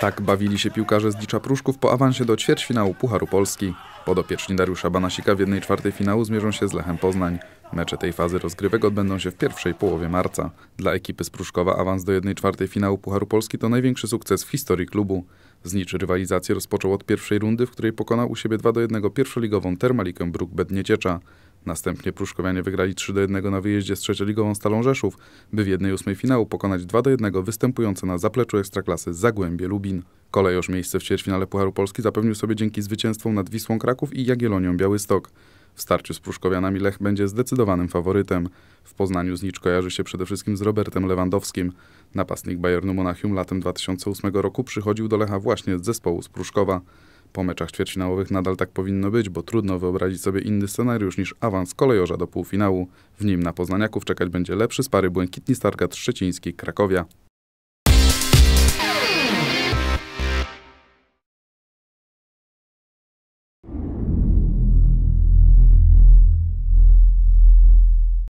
Tak bawili się piłkarze z Dzicza Pruszków po awansie do ćwierćfinału Pucharu Polski. Podopieczni Dariusza Banasika w jednej czwartej finału zmierzą się z Lechem Poznań. Mecze tej fazy rozgrywek odbędą się w pierwszej połowie marca. Dla ekipy z Pruszkowa awans do jednej czwartej finału Pucharu Polski to największy sukces w historii klubu. Znicz rywalizację rozpoczął od pierwszej rundy, w której pokonał u siebie 2-1 pierwszoligową Termalikę Bruk Bednieciecza. Następnie Pruszkowianie wygrali 3 do 1 na wyjeździe z trzecioligową Stalą Rzeszów, by w jednej 8 finału pokonać 2 do 1 występujące na zapleczu Ekstraklasy Zagłębie Lubin. Kolejorz miejsce w ćwierćfinale Pucharu Polski zapewnił sobie dzięki zwycięstwom nad Wisłą Kraków i Jagiellonią Białystok. W starciu z Pruszkowianami Lech będzie zdecydowanym faworytem. W Poznaniu znicz kojarzy się przede wszystkim z Robertem Lewandowskim. Napastnik Bayernu Monachium latem 2008 roku przychodził do Lecha właśnie z zespołu z Pruszkowa. Po meczach ćwierćfinałowych nadal tak powinno być, bo trudno wyobrazić sobie inny scenariusz niż awans kolejorza do półfinału. W nim na Poznaniaków czekać będzie lepszy z pary błękitni Stargard Szczeciński Krakowia.